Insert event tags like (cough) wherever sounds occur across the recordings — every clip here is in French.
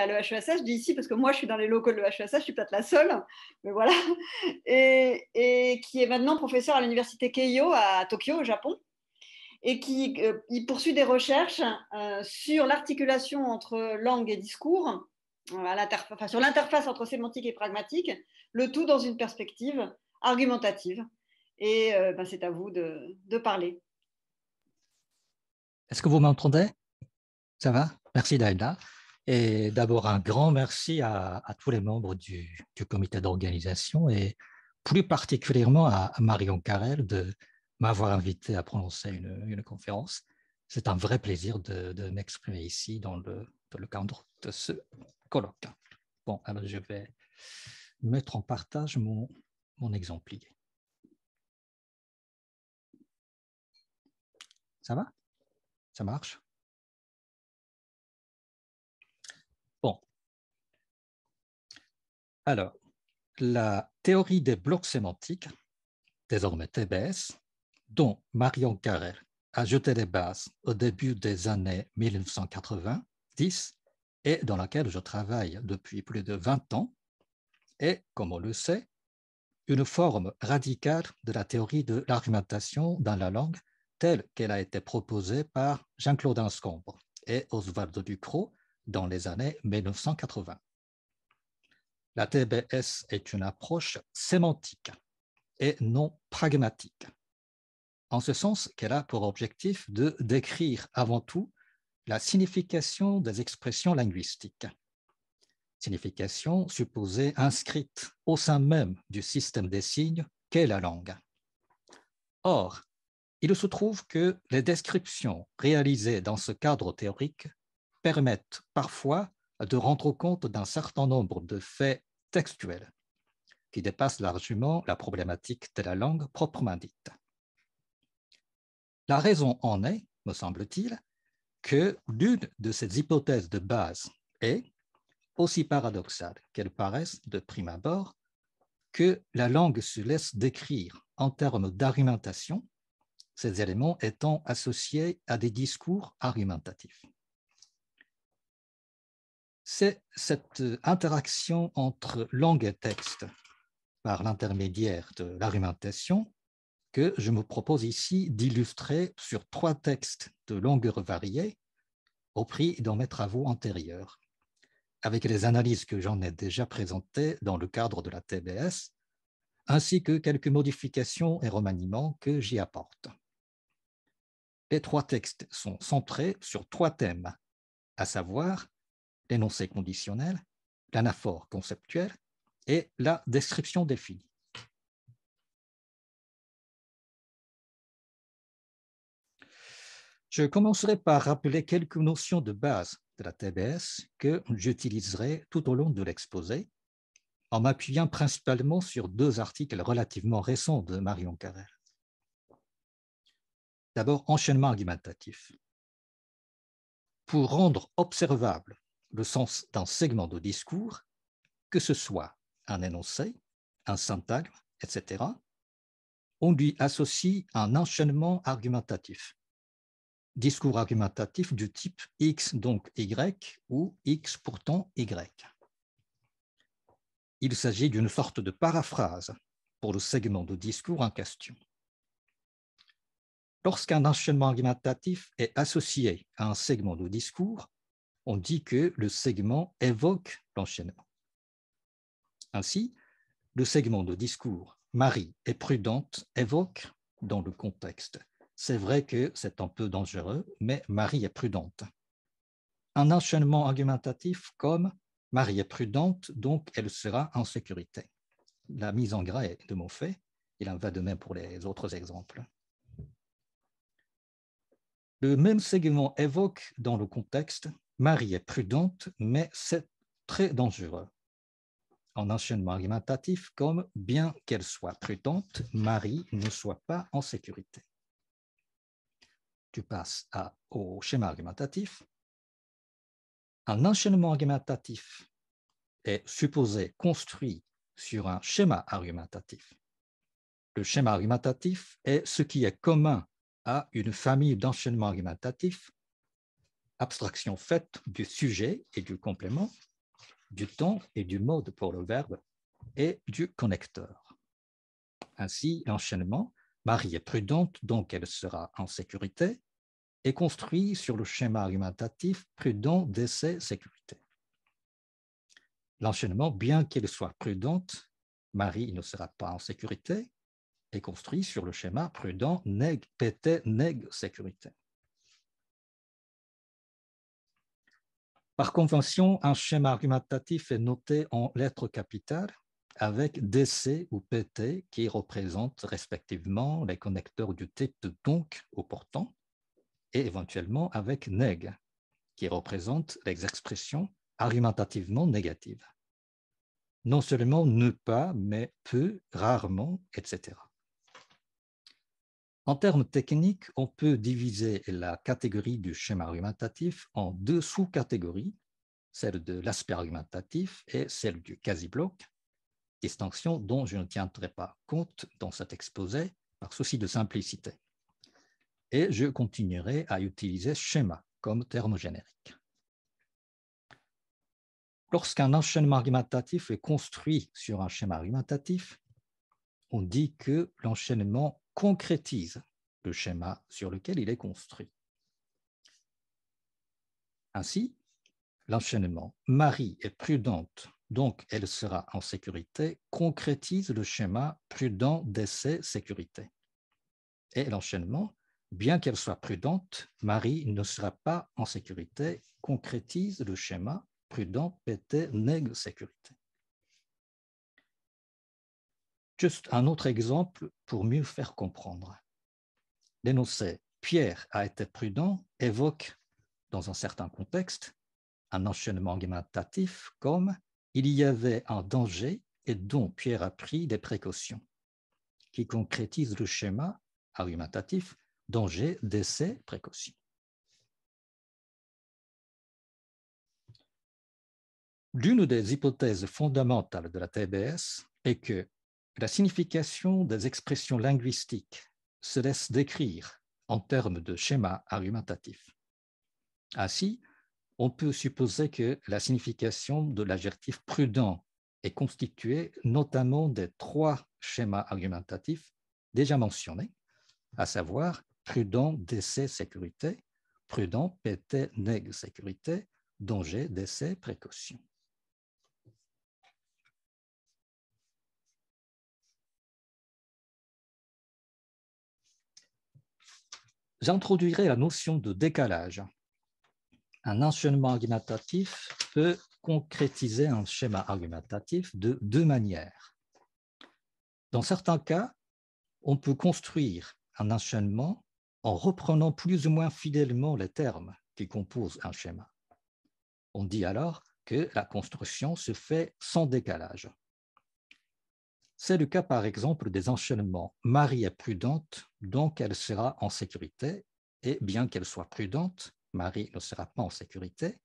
à l'EHESS. Je dis ici parce que moi, je suis dans les locaux de l'EHESS, je suis peut-être la seule, mais voilà. Et, qui est maintenant professeur à l'université Keio à Tokyo, au Japon. Et qui euh, poursuit des recherches euh, sur l'articulation entre langue et discours, euh, sur l'interface entre sémantique et pragmatique, le tout dans une perspective argumentative. Et ben, c'est à vous de, de parler. Est-ce que vous m'entendez Ça va Merci Daïda. Et d'abord, un grand merci à, tous les membres du, comité d'organisation et plus particulièrement à, Marion Carrel de m'avoir invité à prononcer une, conférence. C'est un vrai plaisir de, m'exprimer ici dans le, cadre de ce colloque. Bon, alors je vais mettre en partage mon, mon Ça va Ça marche Alors, la théorie des blocs sémantiques, désormais TBS, dont Marion Carrel a jeté les bases au début des années 1990 et dans laquelle je travaille depuis plus de 20 ans, est, comme on le sait, une forme radicale de la théorie de l'argumentation dans la langue telle qu'elle a été proposée par Jean-Claude Anscombre et Osvaldo Ducrot dans les années 1980. La TBS est une approche sémantique et non pragmatique, en ce sens qu'elle a pour objectif de décrire avant tout la signification des expressions linguistiques, signification supposée inscrite au sein même du système des signes qu'est la langue. Or, il se trouve que les descriptions réalisées dans ce cadre théorique permettent parfois de rendre compte d'un certain nombre de faits textuelle, qui dépasse largement la problématique de la langue proprement dite. La raison en est, me semble-t-il, que l'une de ces hypothèses de base est, aussi paradoxale qu'elle paraisse de prime abord, que la langue se laisse décrire en termes d'argumentation, ces éléments étant associés à des discours argumentatifs c'est cette euh, interaction entre langue et texte par l'intermédiaire de l'argumentation que je me propose ici d'illustrer sur trois textes de longueur variée au prix dans mes travaux antérieurs, avec les analyses que j'en ai déjà présentées dans le cadre de la TBS, ainsi que quelques modifications et remaniements que j'y apporte. Les trois textes sont centrés sur trois thèmes, à savoir l'énoncé conditionnel, l'anaphore conceptuel et la description définie. Je commencerai par rappeler quelques notions de base de la TBS que j'utiliserai tout au long de l'exposé, en m'appuyant principalement sur deux articles relativement récents de Marion Carrel. D'abord, enchaînement argumentatif. Pour rendre observable le sens d'un segment de discours, que ce soit un énoncé, un syntagme, etc., on lui associe un enchaînement argumentatif. Discours argumentatif du type X donc Y ou X pourtant Y. Il s'agit d'une sorte de paraphrase pour le segment de discours en question. Lorsqu'un enchaînement argumentatif est associé à un segment de discours, on dit que le segment évoque l'enchaînement. Ainsi, le segment de discours Marie est prudente évoque dans le contexte. C'est vrai que c'est un peu dangereux, mais Marie est prudente. Un enchaînement argumentatif comme Marie est prudente, donc elle sera en sécurité. La mise en gras est de mon fait, il en va de même pour les autres exemples. Le même segment évoque dans le contexte Marie est prudente, mais c'est très dangereux. En enchaînement argumentatif, comme bien qu'elle soit prudente, Marie ne soit pas en sécurité. Tu passes au schéma argumentatif. Un enchaînement argumentatif est supposé construit sur un schéma argumentatif. Le schéma argumentatif est ce qui est commun à une famille d'enchaînements argumentatifs abstraction faite du sujet et du complément, du temps et du mode pour le verbe et du connecteur. Ainsi, l'enchaînement, Marie est prudente, donc elle sera en sécurité, est construit sur le schéma argumentatif prudent décès, sécurité. L'enchaînement, bien qu'elle soit prudente, Marie ne sera pas en sécurité, est construit sur le schéma prudent neg pété neg sécurité. Par convention, un schéma argumentatif est noté en lettres capitales avec DC ou PT qui représentent respectivement les connecteurs du type donc au portant et éventuellement avec neg qui représente les expressions argumentativement négatives. Non seulement ne pas, mais peu, rarement, etc. En termes techniques, on peut diviser la catégorie du schéma argumentatif en deux sous-catégories, celle de l'aspect argumentatif et celle du quasi-bloc, distinction dont je ne tiendrai pas compte dans cet exposé par souci de simplicité. Et je continuerai à utiliser schéma comme terme générique. Lorsqu'un enchaînement argumentatif est construit sur un schéma argumentatif, on dit que l'enchaînement concrétise le schéma sur lequel il est construit. Ainsi, l'enchaînement Marie est prudente, donc elle sera en sécurité, concrétise le schéma prudent d'essai sécurité. Et l'enchaînement Bien qu'elle soit prudente, Marie ne sera pas en sécurité, concrétise le schéma prudent, pété, nègre, sécurité. Juste un autre exemple pour mieux faire comprendre. L'énoncé Pierre a été prudent évoque, dans un certain contexte, un enchaînement argumentatif comme il y avait un danger et dont Pierre a pris des précautions, qui concrétise le schéma argumentatif danger, décès, précaution. L'une des hypothèses fondamentales de la TBS est que la signification des expressions linguistiques se laisse décrire en termes de schémas argumentatif. Ainsi, on peut supposer que la signification de l'adjectif prudent est constituée notamment des trois schémas argumentatifs déjà mentionnés, à savoir prudent, décès, sécurité, prudent, pété, nègre, sécurité, danger, décès, précaution. j'introduirai la notion de décalage. Un enchaînement argumentatif peut concrétiser un schéma argumentatif de deux manières. Dans certains cas, on peut construire un enchaînement en reprenant plus ou moins fidèlement les termes qui composent un schéma. On dit alors que la construction se fait sans décalage. C'est le cas par exemple des enchaînements. Marie est prudente, donc elle sera en sécurité, et bien qu'elle soit prudente, Marie ne sera pas en sécurité,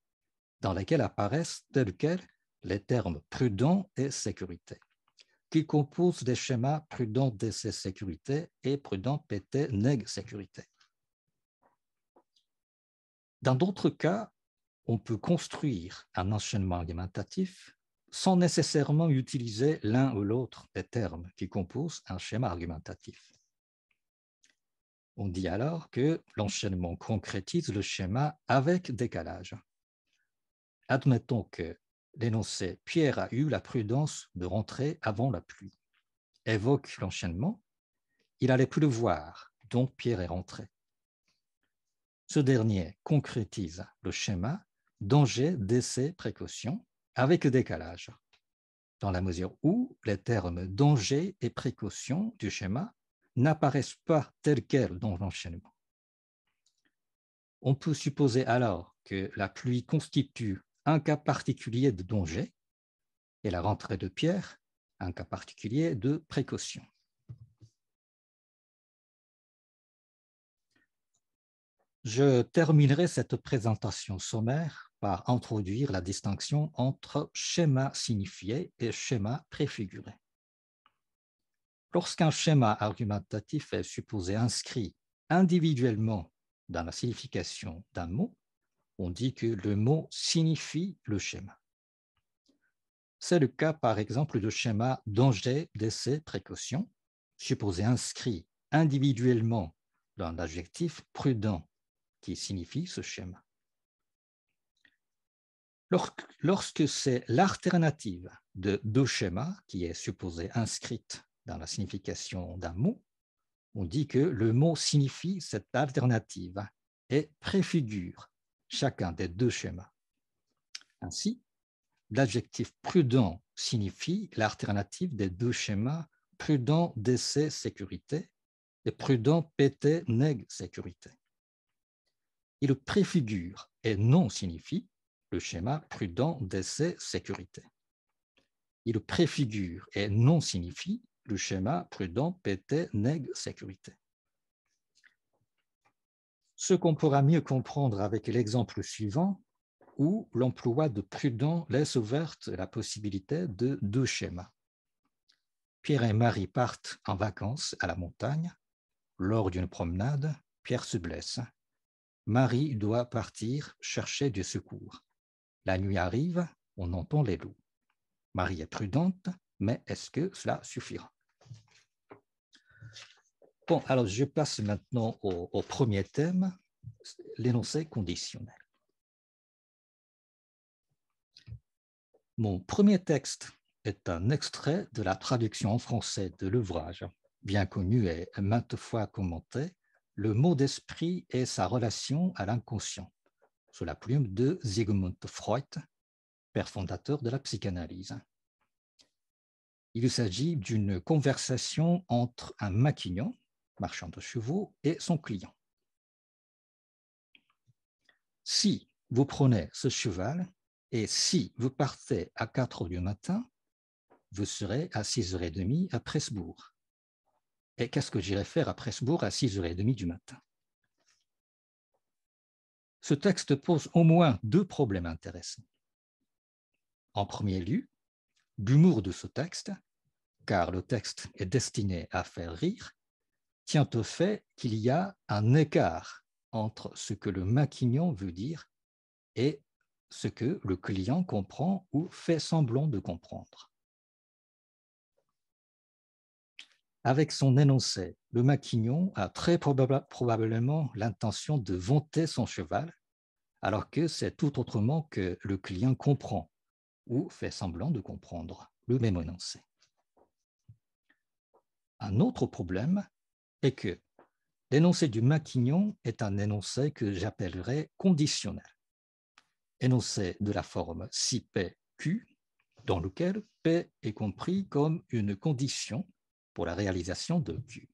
dans lesquels apparaissent tels quels les termes prudent et sécurité, qui composent des schémas prudent décès sécurité et prudent PT neg sécurité. Dans d'autres cas, on peut construire un enchaînement argumentatif sans nécessairement utiliser l'un ou l'autre des termes qui composent un schéma argumentatif. On dit alors que l'enchaînement concrétise le schéma avec décalage. Admettons que l'énoncé Pierre a eu la prudence de rentrer avant la pluie évoque l'enchaînement. Il allait le voir, donc Pierre est rentré. Ce dernier concrétise le schéma danger, décès, précaution avec décalage, dans la mesure où les termes danger et précaution du schéma n'apparaissent pas tels quels dans l'enchaînement. On peut supposer alors que la pluie constitue un cas particulier de danger et la rentrée de pierre un cas particulier de précaution. Je terminerai cette présentation sommaire par introduire la distinction entre schéma signifié et schéma préfiguré. Lorsqu'un schéma argumentatif est supposé inscrit individuellement dans la signification d'un mot, on dit que le mot signifie le schéma. C'est le cas par exemple du schéma danger, décès, précaution, supposé inscrit individuellement dans l'adjectif prudent qui signifie ce schéma. Lorsque c'est l'alternative de deux schémas qui est supposée inscrite dans la signification d'un mot, on dit que le mot signifie cette alternative et préfigure chacun des deux schémas. Ainsi, l'adjectif prudent signifie l'alternative des deux schémas prudent décès sécurité et prudent pété neg sécurité. Il préfigure et non signifie le schéma prudent d'essai sécurité. Il préfigure et non signifie le schéma prudent pété neg sécurité. Ce qu'on pourra mieux comprendre avec l'exemple suivant, où l'emploi de prudent laisse ouverte la possibilité de deux schémas. Pierre et Marie partent en vacances à la montagne. Lors d'une promenade, Pierre se blesse. Marie doit partir chercher du secours. La nuit arrive, on entend les loups. Marie est prudente, mais est-ce que cela suffira Bon, alors je passe maintenant au, premier thème, l'énoncé conditionnel. Mon premier texte est un extrait de la traduction en français de l'ouvrage, bien connu et maintes fois commenté, Le mot d'esprit et sa relation à l'inconscient, sous la plume de Sigmund Freud, père fondateur de la psychanalyse. Il s'agit d'une conversation entre un maquignon, marchand de chevaux, et son client. Si vous prenez ce cheval et si vous partez à 4 heures du matin, vous serez à 6h30 à Presbourg. Et qu'est-ce que j'irai faire à Presbourg à 6h30 du matin ce texte pose au moins deux problèmes intéressants. En premier lieu, l'humour de ce texte, car le texte est destiné à faire rire, tient au fait qu'il y a un écart entre ce que le maquignon veut dire et ce que le client comprend ou fait semblant de comprendre. Avec son énoncé, le maquignon a très probablement l'intention de vanter son cheval, alors que c'est tout autrement que le client comprend ou fait semblant de comprendre le même énoncé. Un autre problème est que l'énoncé du maquignon est un énoncé que j'appellerais conditionnel. Énoncé de la forme si P, Q, dans lequel P est compris comme une condition pour la réalisation de Q.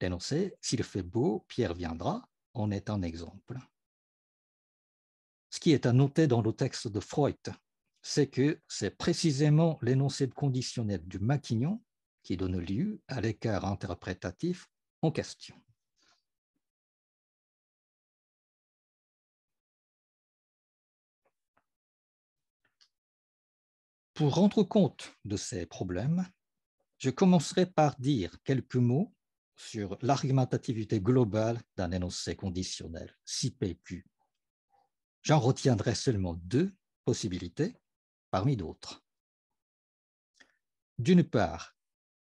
L'énoncé S'il fait beau, Pierre viendra en est un exemple. Ce qui est à noter dans le texte de Freud, c'est que c'est précisément l'énoncé conditionnel du maquignon qui donne lieu à l'écart interprétatif en question. Pour rendre compte de ces problèmes, je commencerai par dire quelques mots sur l'argumentativité globale d'un énoncé conditionnel, Si CPQ. J'en retiendrai seulement deux possibilités parmi d'autres. D'une part,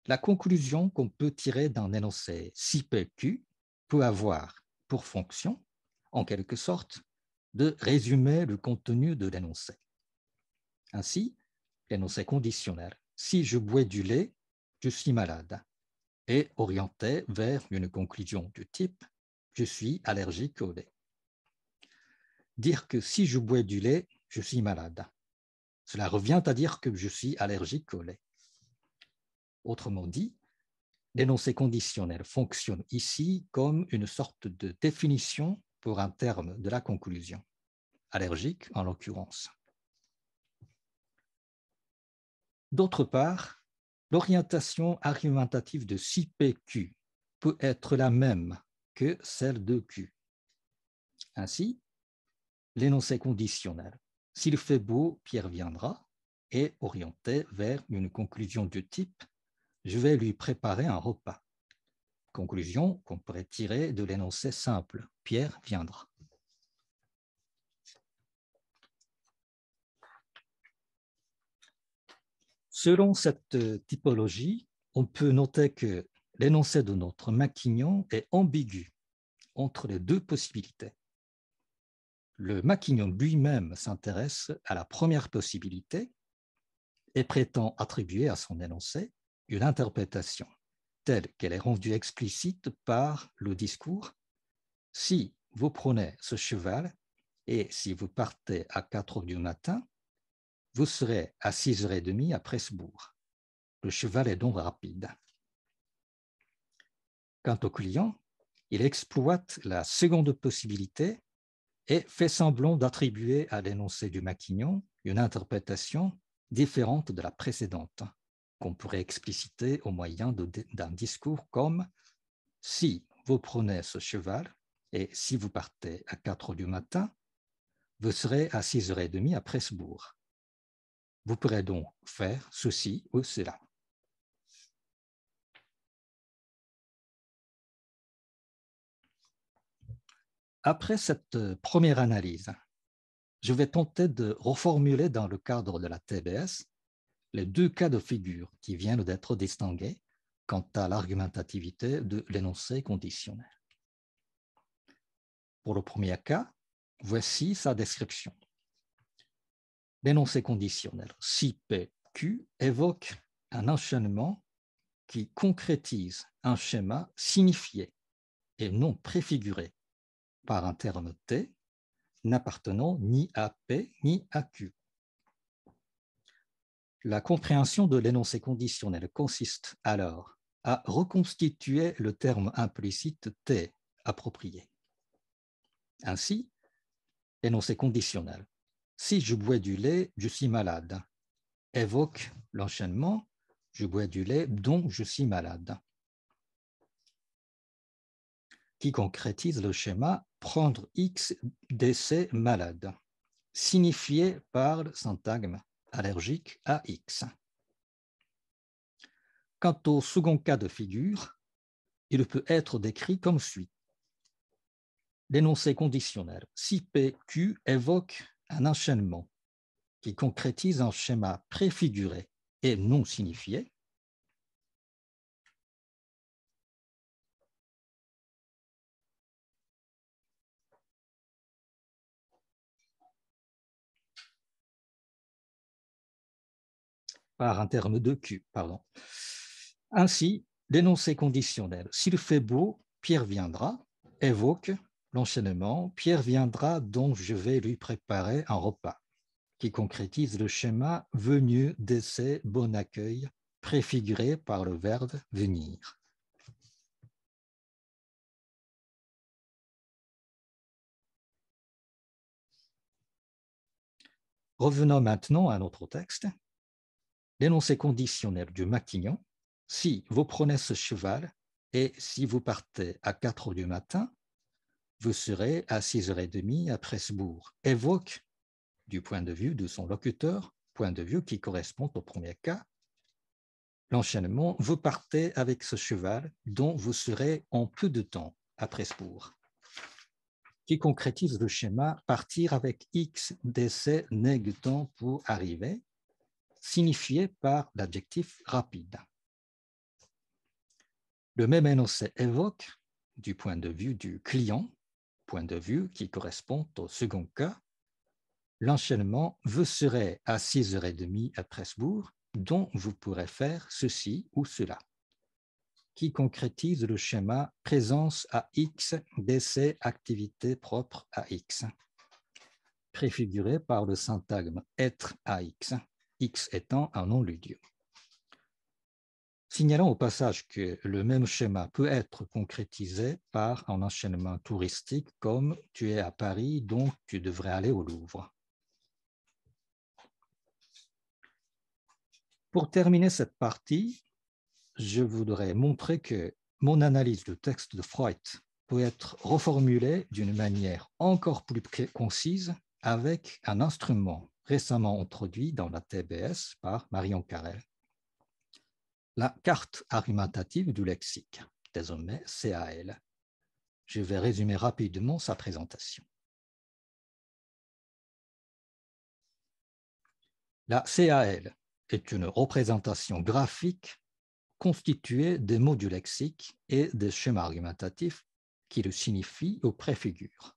la conclusion qu'on peut tirer d'un énoncé si CPQ peut avoir pour fonction, en quelque sorte, de résumer le contenu de l'énoncé. Ainsi, l'énoncé conditionnel, si je bois du lait, je suis malade, et orienté vers une conclusion du type je suis allergique au lait. Dire que si je bois du lait, je suis malade. Cela revient à dire que je suis allergique au lait. Autrement dit, l'énoncé conditionnel fonctionne ici comme une sorte de définition pour un terme de la conclusion, allergique en l'occurrence. D'autre part, L'orientation argumentative de 6PQ peut être la même que celle de Q. Ainsi, l'énoncé conditionnel S'il fait beau, Pierre viendra est orienté vers une conclusion du type Je vais lui préparer un repas. Conclusion qu'on pourrait tirer de l'énoncé simple Pierre viendra. Selon cette typologie, on peut noter que l'énoncé de notre maquignon est ambigu entre les deux possibilités. Le maquignon lui-même s'intéresse à la première possibilité et prétend attribuer à son énoncé une interprétation telle qu'elle est rendue explicite par le discours. Si vous prenez ce cheval et si vous partez à 4 heures du matin, vous serez à 6h30 à Presbourg. Le cheval est donc rapide. Quant au client, il exploite la seconde possibilité et fait semblant d'attribuer à l'énoncé du Maquignon une interprétation différente de la précédente, qu'on pourrait expliciter au moyen d'un discours comme Si vous prenez ce cheval et si vous partez à 4 du matin, vous serez à 6h30 à Presbourg. Vous pourrez donc faire ceci ou cela. Après cette première analyse, je vais tenter de reformuler dans le cadre de la TBS les deux cas de figure qui viennent d'être distingués quant à l'argumentativité de l'énoncé conditionnel. Pour le premier cas, voici sa description l'énoncé conditionnel, si P, Q, évoque un enchaînement qui concrétise un schéma signifié et non préfiguré par un terme T n'appartenant ni à P ni à Q. La compréhension de l'énoncé conditionnel consiste alors à reconstituer le terme implicite T approprié. Ainsi, l'énoncé conditionnel si je bois du lait, je suis malade. Évoque l'enchaînement, je bois du lait dont je suis malade. Qui concrétise le schéma prendre X décès malade, signifié par le syntagme allergique à X. Quant au second cas de figure, il peut être décrit comme suit. L'énoncé conditionnel, si PQ évoque un enchaînement qui concrétise un schéma préfiguré et non signifié, par un terme de Q. Pardon. Ainsi, l'énoncé conditionnel « S'il fait beau, Pierre viendra » évoque l'enchaînement, Pierre viendra donc je vais lui préparer un repas qui concrétise le schéma venu, décès, bon accueil, préfiguré par le verbe venir. Revenons maintenant à notre texte. L'énoncé conditionnel du Matignon, si vous prenez ce cheval et si vous partez à 4 du matin, vous serez à 6h30 à Presbourg, évoque du point de vue de son locuteur, point de vue qui correspond au premier cas, l'enchaînement, vous partez avec ce cheval dont vous serez en peu de temps à Presbourg, qui concrétise le schéma partir avec X décès négatant temps pour arriver, signifié par l'adjectif rapide. Le même énoncé évoque, du point de vue du client, point de vue qui correspond au second cas, l'enchaînement vous serez à 6h30 à Presbourg, dont vous pourrez faire ceci ou cela, qui concrétise le schéma présence à X décès, activité propre à X, préfiguré par le syntagme être à X, X étant un nom Signalons au passage que le même schéma peut être concrétisé par un enchaînement touristique comme tu es à Paris, donc tu devrais aller au Louvre. Pour terminer cette partie, je voudrais montrer que mon analyse du texte de Freud peut être reformulée d'une manière encore plus concise avec un instrument récemment introduit dans la TBS par Marion Carrel la carte argumentative du lexique, désormais CAL. Je vais résumer rapidement sa présentation. La CAL est une représentation graphique constituée des mots du lexique et des schémas argumentatifs qui le signifient ou préfigurent.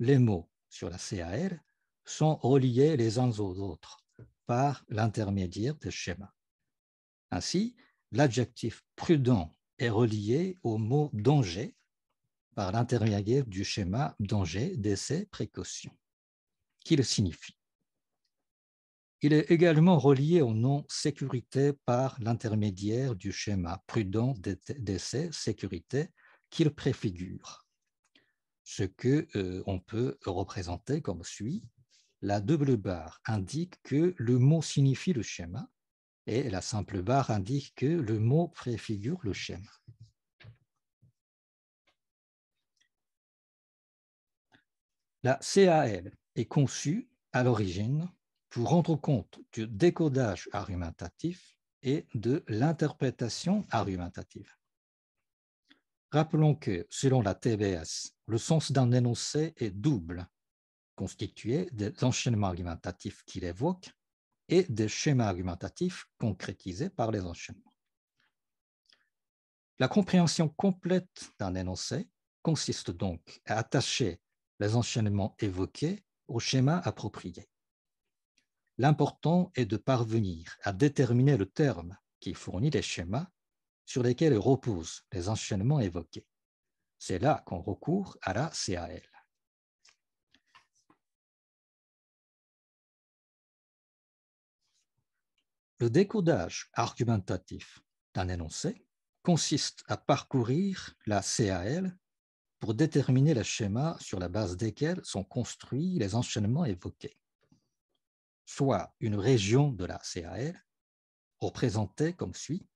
Les mots sur la CAL sont reliés les uns aux autres par l'intermédiaire des schémas. Ainsi, l'adjectif prudent est relié au mot danger par l'intermédiaire du schéma danger, décès, précaution, qu'il signifie. Il est également relié au nom sécurité par l'intermédiaire du schéma prudent, décès, sécurité, qu'il préfigure. Ce que euh, on peut représenter comme suit. La double barre indique que le mot signifie le schéma et la simple barre indique que le mot préfigure le schéma. La CAL est conçue à l'origine pour rendre compte du décodage argumentatif et de l'interprétation argumentative. Rappelons que, selon la TBS, le sens d'un énoncé est double, constitué des enchaînements argumentatifs qu'il évoque et des schémas argumentatifs concrétisés par les enchaînements. La compréhension complète d'un énoncé consiste donc à attacher les enchaînements évoqués au schéma approprié. L'important est de parvenir à déterminer le terme qui fournit les schémas sur lesquels reposent les enchaînements évoqués. C'est là qu'on recourt à la CAL. Le décodage argumentatif d'un énoncé consiste à parcourir la CAL pour déterminer le schéma sur la base desquels sont construits les enchaînements évoqués, soit une région de la CAL représentée comme suit,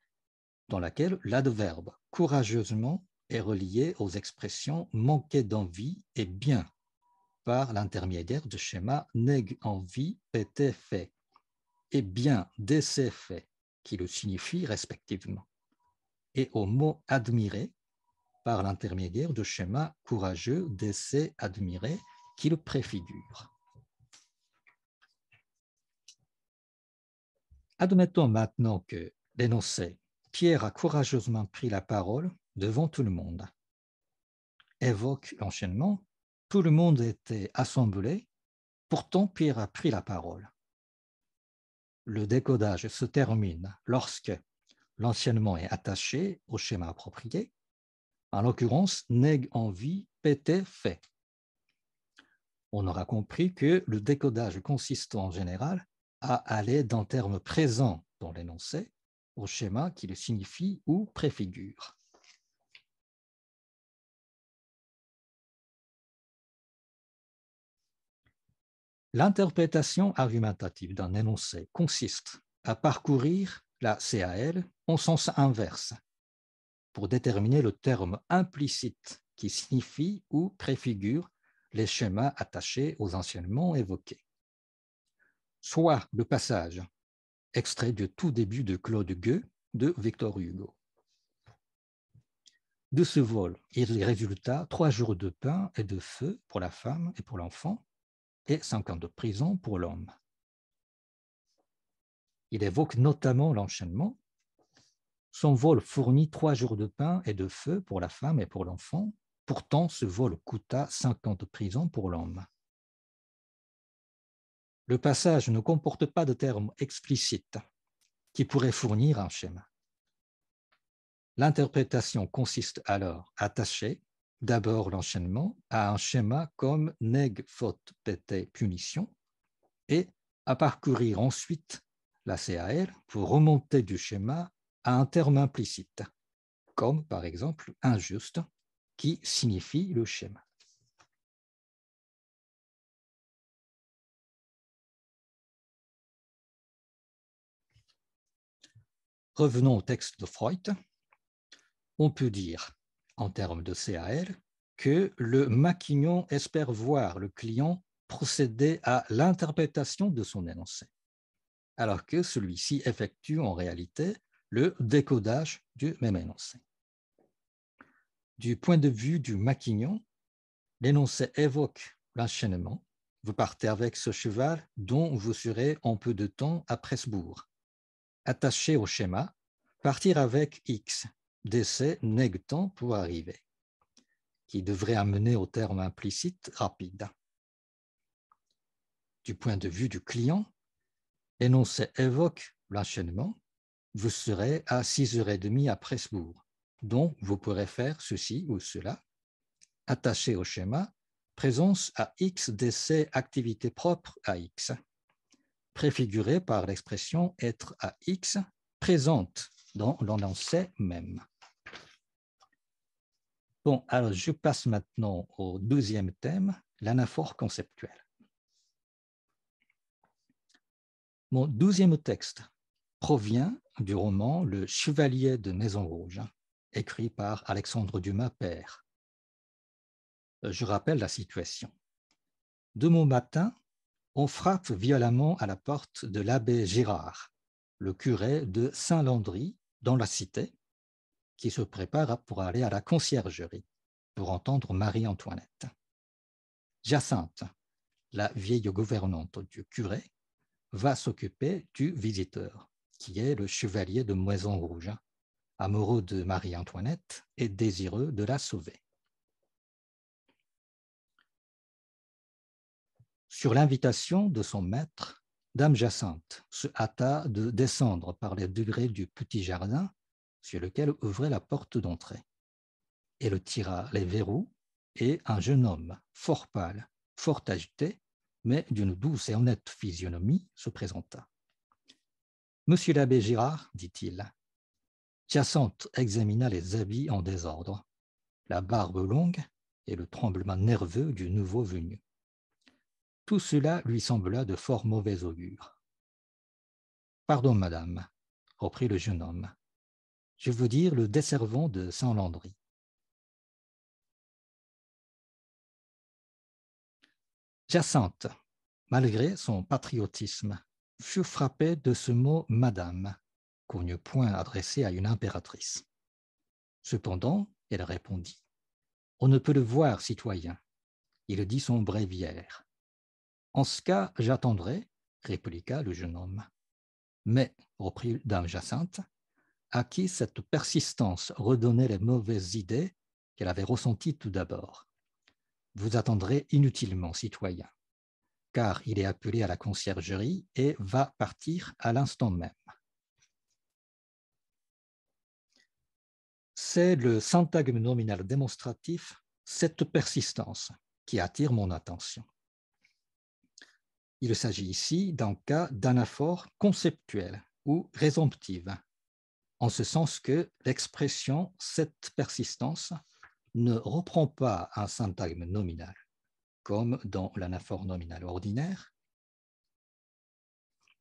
dans laquelle l'adverbe courageusement est relié aux expressions manquer d'envie et bien par l'intermédiaire du schéma neg envie, pété fait et bien des fait » qui le signifient respectivement, et au mot admiré par l'intermédiaire de schéma courageux décès admiré qui le préfigure. Admettons maintenant que, dénoncé, Pierre a courageusement pris la parole devant tout le monde. Évoque l'enchaînement, tout le monde était assemblé, pourtant Pierre a pris la parole le décodage se termine lorsque l'enseignement est attaché au schéma approprié, en l'occurrence neg envie pété fait. On aura compris que le décodage consiste en général à aller d'un terme présent dans l'énoncé au schéma qui le signifie ou préfigure. L'interprétation argumentative d'un énoncé consiste à parcourir la CAL en sens inverse pour déterminer le terme implicite qui signifie ou préfigure les schémas attachés aux enseignements évoqués. Soit le passage extrait du tout début de Claude Gueux de Victor Hugo. De ce vol, il résulta trois jours de pain et de feu pour la femme et pour l'enfant, et de prison pour l'homme. Il évoque notamment l'enchaînement. Son vol fournit trois jours de pain et de feu pour la femme et pour l'enfant. Pourtant, ce vol coûta 50 ans de prison pour l'homme. Le passage ne comporte pas de termes explicites qui pourraient fournir un schéma. L'interprétation consiste alors à tâcher d'abord l'enchaînement à un schéma comme neg, faute, pété, punition, et à parcourir ensuite la CAR pour remonter du schéma à un terme implicite, comme par exemple injuste, qui signifie le schéma. Revenons au texte de Freud. On peut dire en termes de CAL, que le maquignon espère voir le client procéder à l'interprétation de son énoncé, alors que celui-ci effectue en réalité le décodage du même énoncé. Du point de vue du maquignon, l'énoncé évoque l'enchaînement. Vous partez avec ce cheval dont vous serez en peu de temps à Presbourg. Attaché au schéma, partir avec X décès négant pour arriver, qui devrait amener au terme implicite rapide. Du point de vue du client, énoncé évoque l'enchaînement. Vous serez à 6h30 à Presbourg, dont vous pourrez faire ceci ou cela. Attaché au schéma, présence à X décès activité propre à X, préfiguré par l'expression être à X présente dans l'énoncé même. Bon, alors je passe maintenant au deuxième thème, l'anaphore conceptuelle. Mon douzième texte provient du roman Le Chevalier de Maison Rouge, écrit par Alexandre Dumas père. Euh, je rappelle la situation. De mon matin, on frappe violemment à la porte de l'abbé Girard, le curé de Saint-Landry, dans la cité, qui se prépare pour aller à la conciergerie pour entendre Marie-Antoinette. Jacinthe, la vieille gouvernante du curé, va s'occuper du visiteur, qui est le chevalier de Moison Rouge, amoureux de Marie-Antoinette et désireux de la sauver. Sur l'invitation de son maître, Dame Jacinthe se hâta de descendre par les degrés du petit jardin sur lequel ouvrait la porte d'entrée. Elle tira les verrous et un jeune homme, fort pâle, fort agité, mais d'une douce et honnête physionomie, se présenta. Monsieur l'abbé Girard, dit-il. Jacinthe examina les habits en désordre, la barbe longue et le tremblement nerveux du nouveau venu. Tout cela lui sembla de fort mauvais augure. Pardon, madame, reprit le jeune homme je veux dire le desservant de Saint-Landry. Jacinthe, malgré son patriotisme, fut frappée de ce mot Madame, qu'on ne point adressé à une impératrice. Cependant, elle répondit On ne peut le voir, citoyen. Il dit son bréviaire. En ce cas, j'attendrai, répliqua le jeune homme. Mais, reprit Dame Jacinthe, à qui cette persistance redonnait les mauvaises idées qu'elle avait ressenties tout d'abord. Vous attendrez inutilement, citoyen, car il est appelé à la conciergerie et va partir à l'instant même. C'est le syntagme nominal démonstratif, cette persistance, qui attire mon attention. Il s'agit ici d'un cas d'anaphore conceptuelle ou résomptive, en ce sens que l'expression cette persistance ne reprend pas un syntagme nominal, comme dans l'anaphore nominale ordinaire,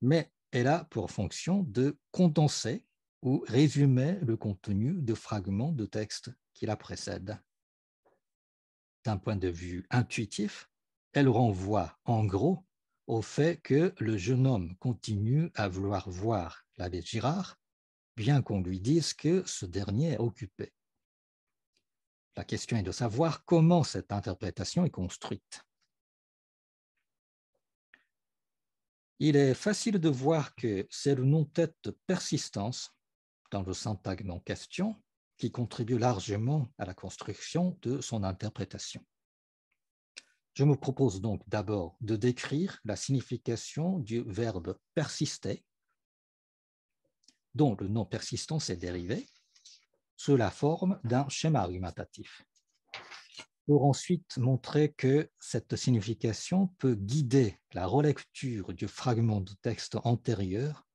mais elle a pour fonction de condenser ou résumer le contenu de fragments de texte qui la précèdent. D'un point de vue intuitif, elle renvoie en gros au fait que le jeune homme continue à vouloir voir l'abbé Girard bien qu'on lui dise que ce dernier est occupé. La question est de savoir comment cette interprétation est construite. Il est facile de voir que c'est le nom tête de persistance dans le syntagme en question qui contribue largement à la construction de son interprétation. Je me propose donc d'abord de décrire la signification du verbe persister dont le nom persistance est dérivé, sous la forme d'un schéma argumentatif. Pour ensuite montrer que cette signification peut guider la relecture du fragment de texte antérieur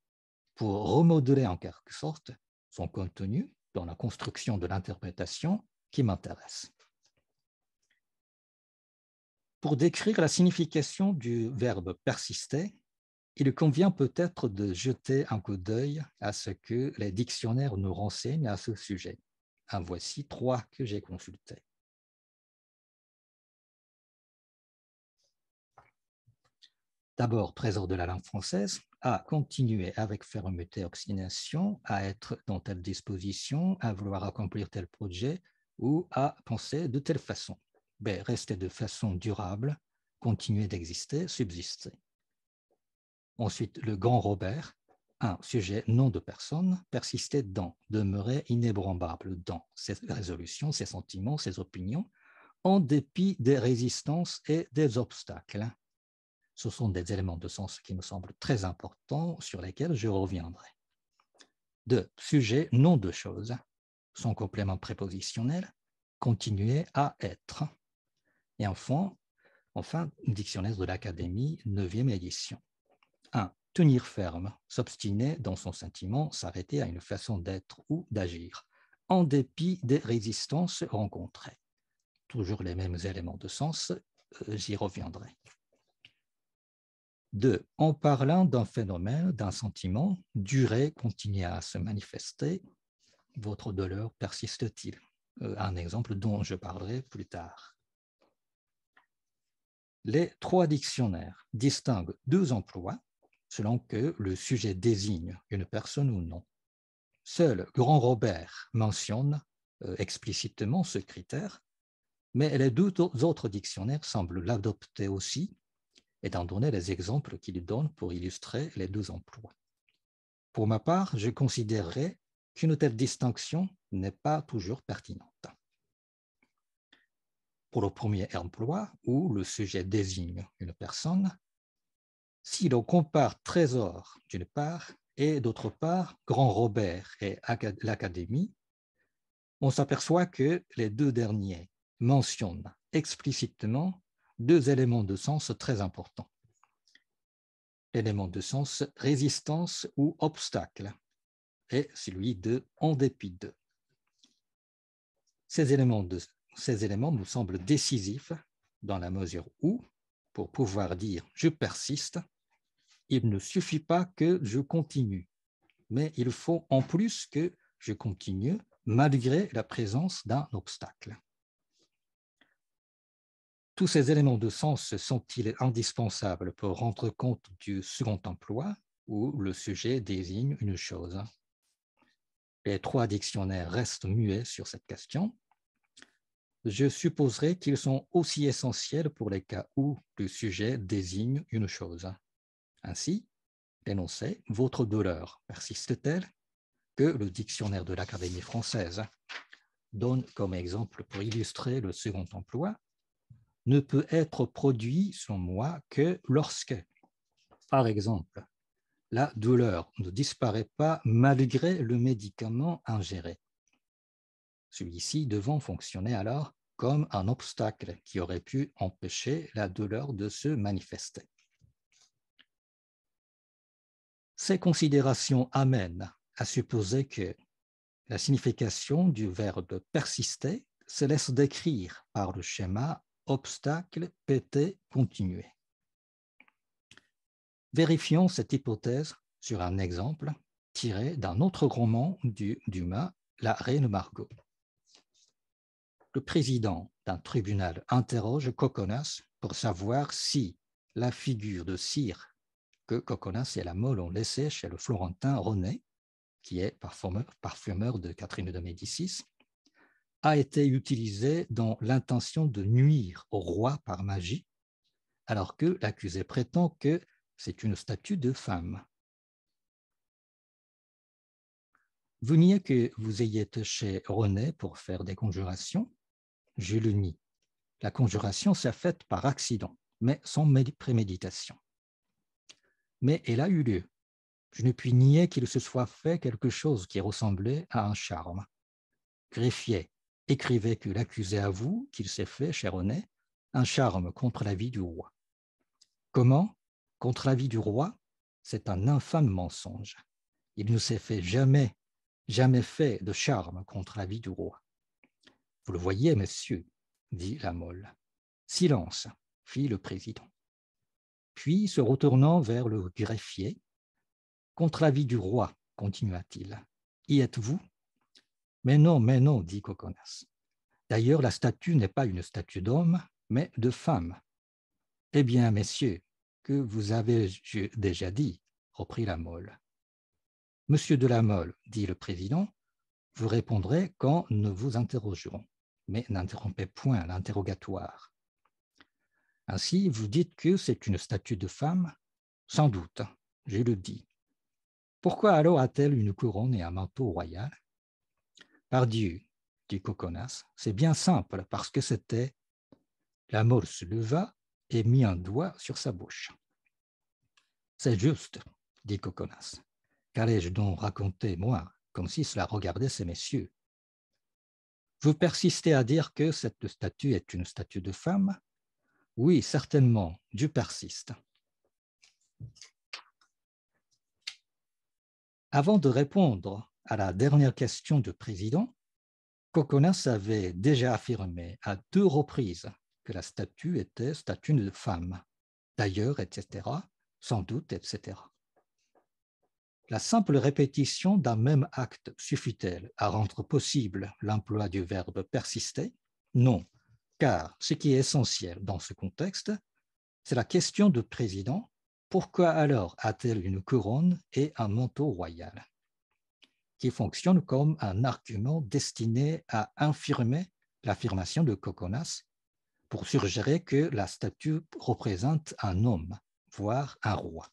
pour remodeler en quelque sorte son contenu dans la construction de l'interprétation qui m'intéresse. Pour décrire la signification du verbe persister, il convient peut-être de jeter un coup d'œil à ce que les dictionnaires nous renseignent à ce sujet. En voici trois que j'ai consultés. D'abord, trésor de la langue française, à continuer avec fermeté obstination, à être dans telle disposition, à vouloir accomplir tel projet ou à penser de telle façon. mais Rester de façon durable, continuer d'exister, subsister. Ensuite, le grand Robert, un sujet non de personne, persistait dans, demeurait inébranlable dans ses résolutions, ses sentiments, ses opinions, en dépit des résistances et des obstacles. Ce sont des éléments de sens qui me semblent très importants sur lesquels je reviendrai. De Sujet, non de choses. Son complément prépositionnel, continuer à être. Et enfin, enfin Dictionnaire de l'Académie, neuvième édition. 1. Tenir ferme, s'obstiner dans son sentiment, s'arrêter à une façon d'être ou d'agir, en dépit des résistances rencontrées. Toujours les mêmes éléments de sens, euh, j'y reviendrai. 2. En parlant d'un phénomène, d'un sentiment, durer, continuer à se manifester, votre douleur persiste-t-il euh, Un exemple dont je parlerai plus tard. Les trois dictionnaires distinguent deux emplois, selon que le sujet désigne une personne ou non. Seul Grand Robert mentionne euh, explicitement ce critère, mais les deux autres dictionnaires semblent l'adopter aussi, et étant donné les exemples qu'il donne pour illustrer les deux emplois. Pour ma part, je considérerais qu'une telle distinction n'est pas toujours pertinente. Pour le premier emploi, où le sujet désigne une personne, si l'on compare Trésor d'une part et d'autre part Grand Robert et l'Académie, on s'aperçoit que les deux derniers mentionnent explicitement deux éléments de sens très importants. L'élément de sens résistance ou obstacle et celui de en dépit éléments, de, ces éléments nous semblent décisifs dans la mesure où, pour pouvoir dire je persiste, il ne suffit pas que je continue, mais il faut en plus que je continue malgré la présence d'un obstacle. Tous ces éléments de sens sont-ils indispensables pour rendre compte du second emploi où le sujet désigne une chose Les trois dictionnaires restent muets sur cette question. Je supposerai qu'ils sont aussi essentiels pour les cas où le sujet désigne une chose. Ainsi, l'énoncé Votre douleur persiste-t-elle que le dictionnaire de l'Académie française donne comme exemple pour illustrer le second emploi ne peut être produit, selon moi, que lorsque, par exemple, la douleur ne disparaît pas malgré le médicament ingéré. Celui-ci devant fonctionner alors comme un obstacle qui aurait pu empêcher la douleur de se manifester. Ces considérations amènent à supposer que la signification du verbe persister se laisse décrire par le schéma obstacle, pété, continuer. Vérifions cette hypothèse sur un exemple tiré d'un autre roman du Dumas, La Reine Margot. Le président d'un tribunal interroge Coconas pour savoir si la figure de cire que Cocolas et la Mole ont laissé chez le Florentin René, qui est parfumeur, de Catherine de Médicis, a été utilisé dans l'intention de nuire au roi par magie, alors que l'accusé prétend que c'est une statue de femme. Vous niez que vous ayez été chez René pour faire des conjurations Je le nie. La conjuration s'est faite par accident, mais sans préméditation mais elle a eu lieu. Je ne puis nier qu'il se soit fait quelque chose qui ressemblait à un charme. Greffier, écrivait que l'accusé avoue qu'il s'est fait, cher René, un charme contre la vie du roi. Comment Contre la vie du roi C'est un infâme mensonge. Il ne s'est fait jamais, jamais fait de charme contre la vie du roi. Vous le voyez, messieurs, dit la molle. »« Silence, fit le président. Puis, se retournant vers le greffier, Contre l'avis du roi, continua-t-il, y êtes-vous Mais non, mais non, dit Coconas. D'ailleurs, la statue n'est pas une statue d'homme, mais de femme. Eh bien, messieurs, que vous avez déjà dit, reprit la Mole. Monsieur de la Mole, dit le président, vous répondrez quand nous vous interrogerons, mais n'interrompez point l'interrogatoire. Ainsi, vous dites que c'est une statue de femme Sans doute, je le dis. Pourquoi alors a-t-elle une couronne et un manteau royal Par Dieu, dit Coconas, c'est bien simple, parce que c'était. La mort se leva et mit un doigt sur sa bouche. C'est juste, dit Coconas. Qu'allais-je donc raconter, moi, comme si cela regardait ces messieurs Vous persistez à dire que cette statue est une statue de femme oui, certainement, Dieu persiste. Avant de répondre à la dernière question du président, Kokonas avait déjà affirmé à deux reprises que la statue était statue de femme, d'ailleurs, etc., sans doute, etc. La simple répétition d'un même acte suffit-elle à rendre possible l'emploi du verbe persister Non, car ce qui est essentiel dans ce contexte, c'est la question de président. Pourquoi alors a-t-elle une couronne et un manteau royal qui fonctionne comme un argument destiné à infirmer l'affirmation de Coconas pour suggérer que la statue représente un homme, voire un roi.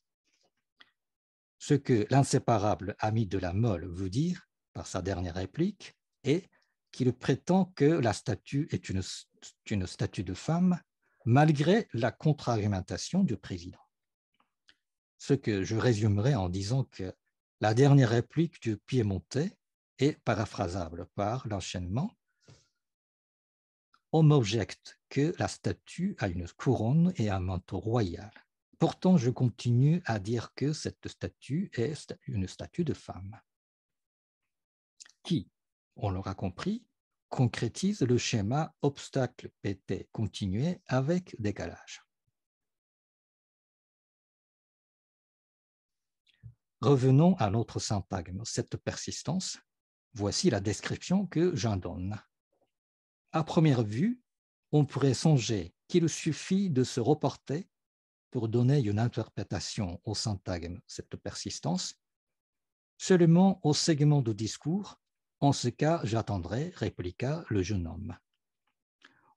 Ce que l'inséparable ami de la molle veut dire par sa dernière réplique est qu'il prétend que la statue est une, statue de femme, malgré la contre-argumentation du président. Ce que je résumerai en disant que la dernière réplique du Piémontais est paraphrasable par l'enchaînement. On m'objecte que la statue a une couronne et un manteau royal. Pourtant, je continue à dire que cette statue est une statue de femme. Qui on l'aura compris, concrétise le schéma obstacle pété continué avec décalage. Revenons à notre syntagme, cette persistance. Voici la description que j'en donne. À première vue, on pourrait songer qu'il suffit de se reporter pour donner une interprétation au syntagme, cette persistance, seulement au segment de discours en ce cas, j'attendrai, répliqua le jeune homme.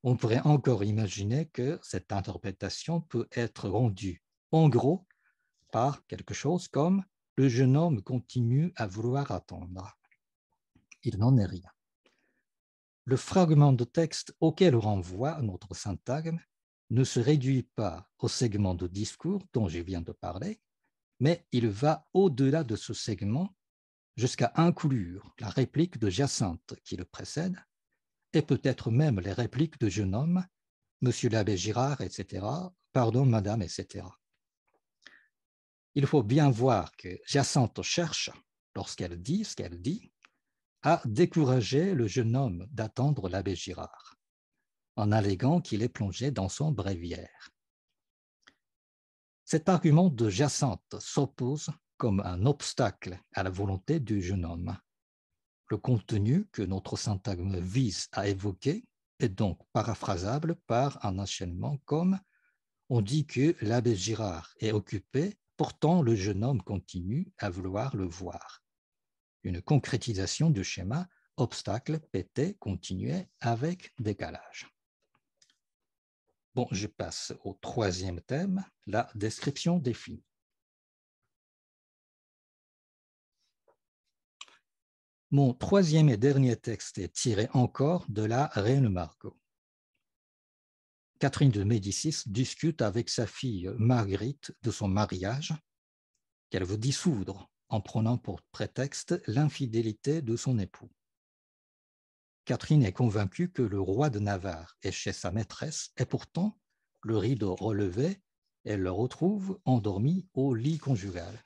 On pourrait encore imaginer que cette interprétation peut être rendue, en gros, par quelque chose comme le jeune homme continue à vouloir attendre. Il n'en est rien. Le fragment de texte auquel renvoie notre syntagme ne se réduit pas au segment de discours dont je viens de parler, mais il va au-delà de ce segment jusqu'à inclure la réplique de Jacinthe qui le précède, et peut-être même les répliques de jeune homme, Monsieur l'abbé Girard, etc., Pardon, Madame, etc. Il faut bien voir que Jacinthe cherche, lorsqu'elle dit ce qu'elle dit, à décourager le jeune homme d'attendre l'abbé Girard, en alléguant qu'il est plongé dans son bréviaire. Cet argument de Jacinthe s'oppose comme un obstacle à la volonté du jeune homme. Le contenu que notre syntagme vise à évoquer est donc paraphrasable par un enchaînement comme on dit que l'abbé Girard est occupé, pourtant le jeune homme continue à vouloir le voir. Une concrétisation du schéma obstacle, pété, continuait avec décalage. Bon, je passe au troisième thème, la description des Mon troisième et dernier texte est tiré encore de la Reine Margot. Catherine de Médicis discute avec sa fille Marguerite de son mariage, qu'elle veut dissoudre en prenant pour prétexte l'infidélité de son époux. Catherine est convaincue que le roi de Navarre est chez sa maîtresse et pourtant, le rideau relevé, elle le retrouve endormi au lit conjugal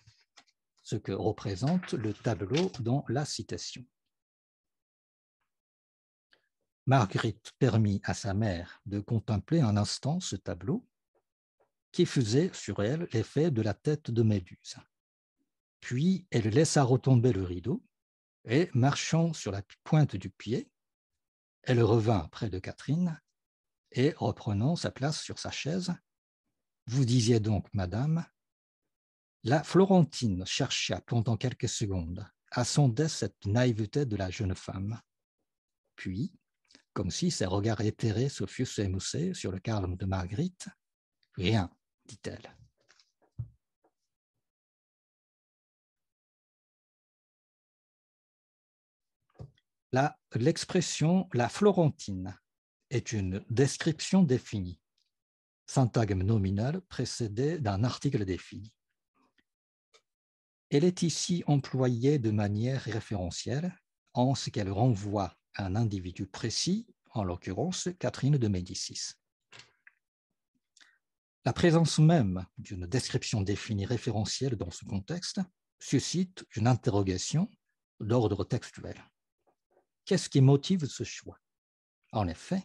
ce que représente le tableau dans la citation. Marguerite permit à sa mère de contempler un instant ce tableau qui faisait sur elle l'effet de la tête de Méduse. Puis elle laissa retomber le rideau et, marchant sur la pointe du pied, elle revint près de Catherine et, reprenant sa place sur sa chaise, Vous disiez donc, madame, la Florentine chercha pendant quelques secondes à sonder cette naïveté de la jeune femme. Puis, comme si ses regards éthérés se fussent émoussés sur le calme de Marguerite, rien, dit-elle. L'expression la Florentine est une description définie, syntagme nominal précédé d'un article défini. Elle est ici employée de manière référentielle en ce qu'elle renvoie à un individu précis, en l'occurrence Catherine de Médicis. La présence même d'une description définie référentielle dans ce contexte suscite une interrogation d'ordre textuel. Qu'est-ce qui motive ce choix En effet,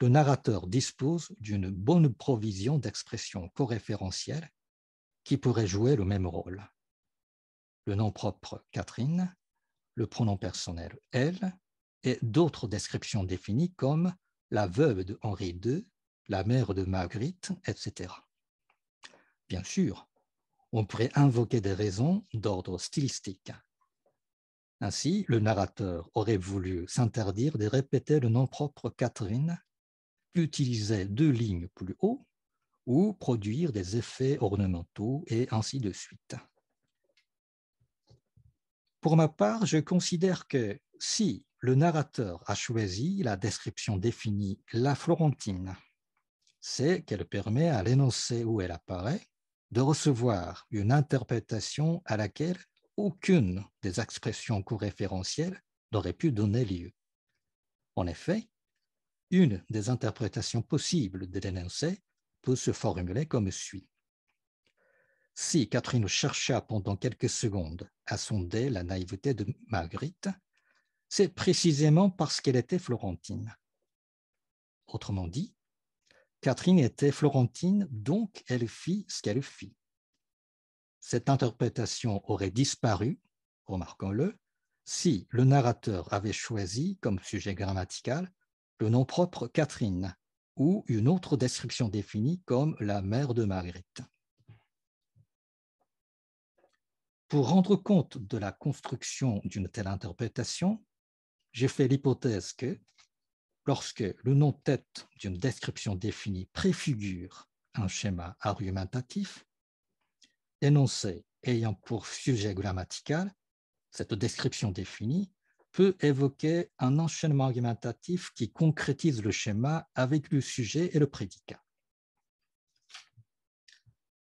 le narrateur dispose d'une bonne provision d'expressions co-référentielles qui pourraient jouer le même rôle le nom propre Catherine, le pronom personnel elle et d'autres descriptions définies comme la veuve de Henri II, la mère de Marguerite, etc. Bien sûr, on pourrait invoquer des raisons d'ordre stylistique. Ainsi, le narrateur aurait voulu s'interdire de répéter le nom propre Catherine, utiliser deux lignes plus haut, ou produire des effets ornementaux et ainsi de suite. Pour ma part, je considère que si le narrateur a choisi la description définie la Florentine, c'est qu'elle permet à l'énoncé où elle apparaît de recevoir une interprétation à laquelle aucune des expressions co-référentielles n'aurait pu donner lieu. En effet, une des interprétations possibles de l'énoncé peut se formuler comme suit. Si Catherine chercha pendant quelques secondes à sonder la naïveté de Marguerite, c'est précisément parce qu'elle était florentine. Autrement dit, Catherine était florentine, donc elle fit ce qu'elle fit. Cette interprétation aurait disparu, remarquons-le, si le narrateur avait choisi comme sujet grammatical le nom propre Catherine ou une autre description définie comme la mère de Marguerite. Pour rendre compte de la construction d'une telle interprétation, j'ai fait l'hypothèse que lorsque le nom tête d'une description définie préfigure un schéma argumentatif, énoncé ayant pour sujet grammatical, cette description définie peut évoquer un enchaînement argumentatif qui concrétise le schéma avec le sujet et le prédicat.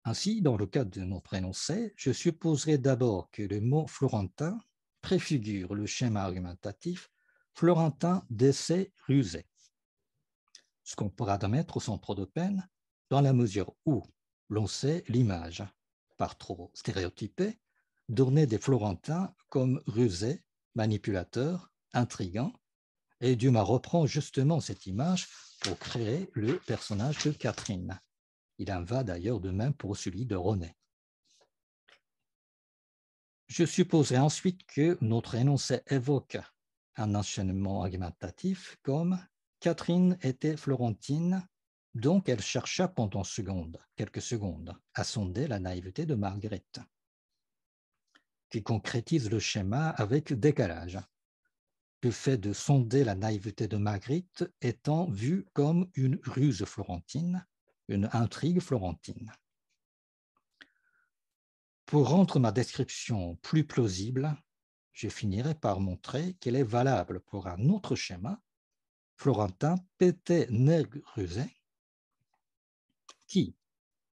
Ainsi, dans le cadre de nos énoncé, je supposerai d'abord que le mot florentin préfigure le schéma argumentatif florentin d'essai rusé, ce qu'on pourra admettre au trop de peine dans la mesure où l'on sait l'image, par trop stéréotypée, donnée des florentins comme rusés, manipulateurs, intrigants, et Dumas reprend justement cette image pour créer le personnage de Catherine. Il en va d'ailleurs de même pour celui de René. Je supposerai ensuite que notre énoncé évoque un enchaînement argumentatif comme Catherine était florentine, donc elle chercha pendant quelques secondes à sonder la naïveté de Marguerite, qui concrétise le schéma avec décalage. Le fait de sonder la naïveté de Marguerite étant vu comme une ruse florentine, une intrigue florentine. Pour rendre ma description plus plausible, je finirai par montrer qu'elle est valable pour un autre schéma florentin pété rusé qui,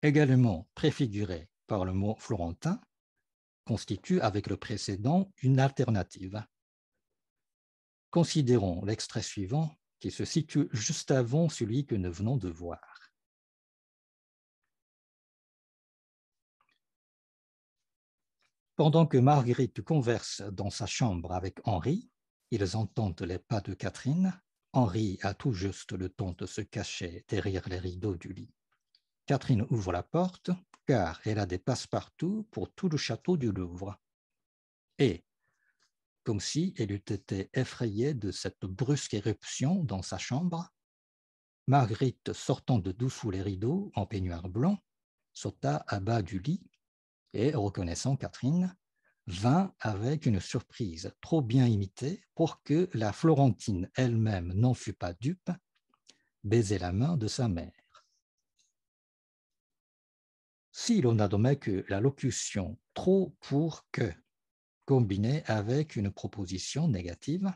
également préfiguré par le mot florentin, constitue avec le précédent une alternative. Considérons l'extrait suivant qui se situe juste avant celui que nous venons de voir. Pendant que Marguerite converse dans sa chambre avec Henri, ils entendent les pas de Catherine. Henri a tout juste le temps de se cacher derrière les rideaux du lit. Catherine ouvre la porte, car elle a des passe-partout pour tout le château du Louvre. Et, comme si elle eût été effrayée de cette brusque éruption dans sa chambre, Marguerite, sortant de dessous les rideaux en peignoir blanc, sauta à bas du lit et reconnaissant Catherine vint avec une surprise trop bien imitée pour que la Florentine elle-même n'en fût pas dupe, baiser la main de sa mère. Si l'on admet que la locution trop pour que, combinée avec une proposition négative,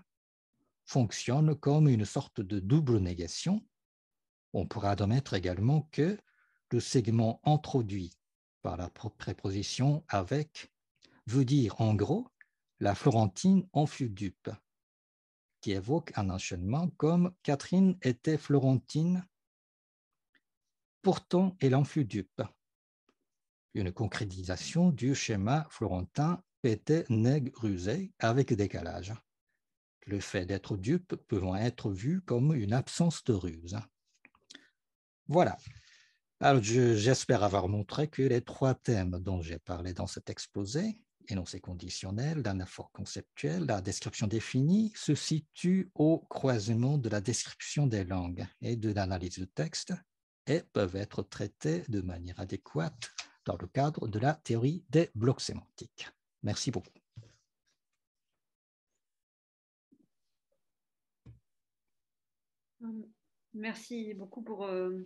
fonctionne comme une sorte de double négation, on pourra admettre également que le segment introduit par la préposition avec veut dire en gros la Florentine en fut dupe, qui évoque un enchaînement comme Catherine était Florentine, pourtant elle en fut dupe. Une concrétisation du schéma florentin était neg rusé avec décalage. Le fait d'être dupe pouvant être vu comme une absence de ruse. Voilà, alors, j'espère avoir montré que les trois thèmes dont j'ai parlé dans cet exposé, énoncé conditionnel, d'un effort conceptuel, la description définie, se situent au croisement de la description des langues et de l'analyse de texte et peuvent être traités de manière adéquate dans le cadre de la théorie des blocs sémantiques. Merci beaucoup. Hum, merci beaucoup pour, euh,